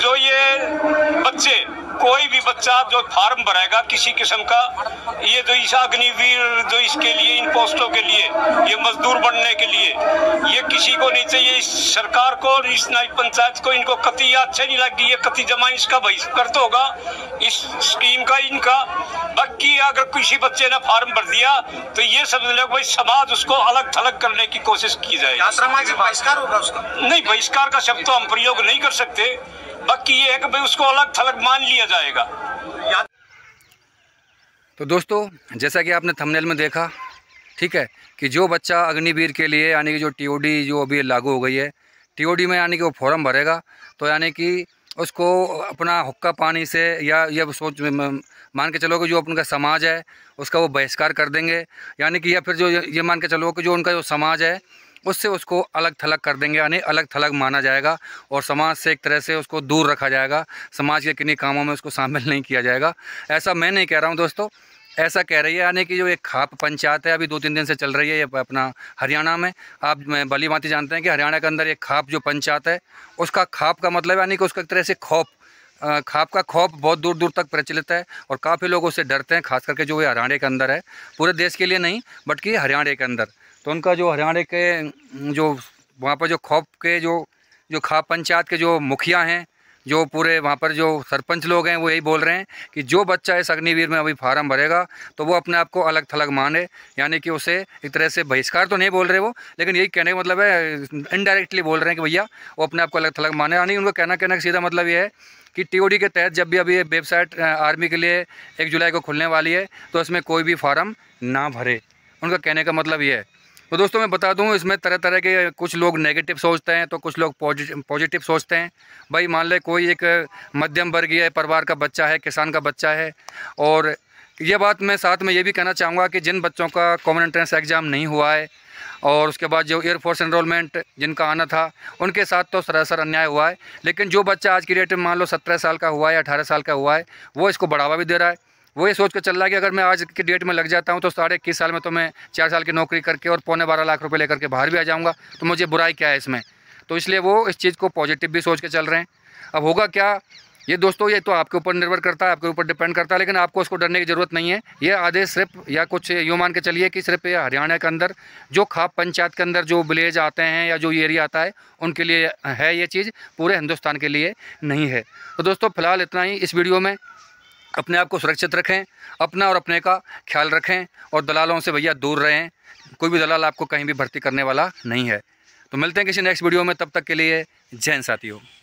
जो ये बच्चे कोई भी बच्चा जो फार्म भरेगा किसी किस्म का ये जो ईशा अग्निवीर जो इसके लिए इन पोस्टों के लिए ये मजदूर बनने के लिए ये किसी को नहीं चाहिए इस सरकार को इस नई पंचायत को इनको कति अच्छे नहीं लगी ये कति जमा इसका बहिष्कृत तो होगा इस स्कीम का इनका बाकी अगर किसी बच्चे ने फार्म भर दिया तो ये समझ लो भाई समाज उसको अलग थलग करने की कोशिश की जाए बहिष्कार होगा उसका नहीं बहिष्कार का शब्द तो हम प्रयोग नहीं कर सकते बाकी ये है कि उसको अलग थलग मान लिया जाएगा तो दोस्तों जैसा कि आपने थंबनेल में देखा ठीक है कि जो बच्चा अग्निवीर के लिए यानी कि जो टीओडी जो अभी लागू हो गई है टीओडी में यानी कि वो फॉर्म भरेगा तो यानी कि उसको अपना हुक्का पानी से या या सोच मान के चलो कि जो का समाज है उसका वो बहिष्कार कर देंगे यानी कि या फिर जो ये मान के चलो कि जो उनका जो समाज है उससे उसको अलग थलग कर देंगे यानी अलग थलग माना जाएगा और समाज से एक तरह से उसको दूर रखा जाएगा समाज के किन्हीं कामों में उसको शामिल नहीं किया जाएगा ऐसा मैं नहीं कह रहा हूँ दोस्तों ऐसा कह रही है यानी कि जो एक खाप पंचायत है अभी दो तीन दिन से चल रही है ये अपना हरियाणा में आप बली माती जानते हैं कि हरियाणा के अंदर एक खाप जो पंचायत है उसका खाप का मतलब यानी कि उसका एक तरह से खौफ खाप का खौफ बहुत दूर दूर तक प्रचलित है और काफ़ी लोग उससे डरते हैं खास करके जो ये हरियाणा के अंदर है पूरे देश के लिए नहीं बट कि हरियाणा के अंदर तो उनका जो हरियाणा के जो वहाँ पर जो खौप के जो जो खा पंचायत के जो मुखिया हैं जो पूरे वहाँ पर जो सरपंच लोग हैं वो यही बोल रहे हैं कि जो बच्चा इस अग्निवीर में अभी फार्म भरेगा तो वो अपने आप को अलग थलग माने यानी कि उसे एक तरह से बहिष्कार तो नहीं बोल रहे वो लेकिन यही कहने का मतलब है इनडायरेक्टली बोल रहे हैं कि भैया वो अपने आप को अलग थलग माने यानी उनका कहना कहना सीधा मतलब ये है कि टी के तहत जब भी अभी वेबसाइट आर्मी के लिए एक जुलाई को खुलने वाली है तो इसमें कोई भी फार्म ना भरे उनका कहने का मतलब ये है तो दोस्तों मैं बता दूं इसमें तरह तरह के कुछ लोग नेगेटिव सोचते हैं तो कुछ लोग पॉजिटिव सोचते हैं भाई मान ले कोई एक मध्यम वर्गीय परिवार का बच्चा है किसान का बच्चा है और ये बात मैं साथ में ये भी कहना चाहूँगा कि जिन बच्चों का कॉमन एंट्रेंस एग्ज़ाम नहीं हुआ है और उसके बाद जो एयरफोर्स एनरोलमेंट जिनका आना था उनके साथ तो सरासर अन्याय हुआ है लेकिन जो बच्चा आज की डेट में मान लो सत्रह साल का हुआ है अठारह साल का हुआ है वो इसको बढ़ावा भी दे रहा है वो ये सोच कर चल रहा है कि अगर मैं आज की डेट में लग जाता हूँ तो साढ़े इक्कीस साल में तो मैं चार साल की नौकरी करके और पौने बारह लाख रुपये लेकर के बाहर भी आ जाऊँगा तो मुझे बुराई क्या है इसमें तो इसलिए वो इस चीज़ को पॉजिटिव भी सोच के चल रहे हैं अब होगा क्या ये दोस्तों ये तो आपके ऊपर निर्भर करता है आपके ऊपर डिपेंड करता है लेकिन आपको उसको डरने की ज़रूरत नहीं है ये आदेश सिर्फ या कुछ यूँ मान के चलिए कि सिर्फ हरियाणा के अंदर जो खाप पंचायत के अंदर जो विलेज आते हैं या जो एरिया आता है उनके लिए है ये चीज़ पूरे हिंदुस्तान के लिए नहीं है तो दोस्तों फिलहाल इतना ही इस वीडियो में अपने आप को सुरक्षित रखें अपना और अपने का ख्याल रखें और दलालों से भैया दूर रहें कोई भी दलाल आपको कहीं भी भर्ती करने वाला नहीं है तो मिलते हैं किसी नेक्स्ट वीडियो में तब तक के लिए जैन साथियों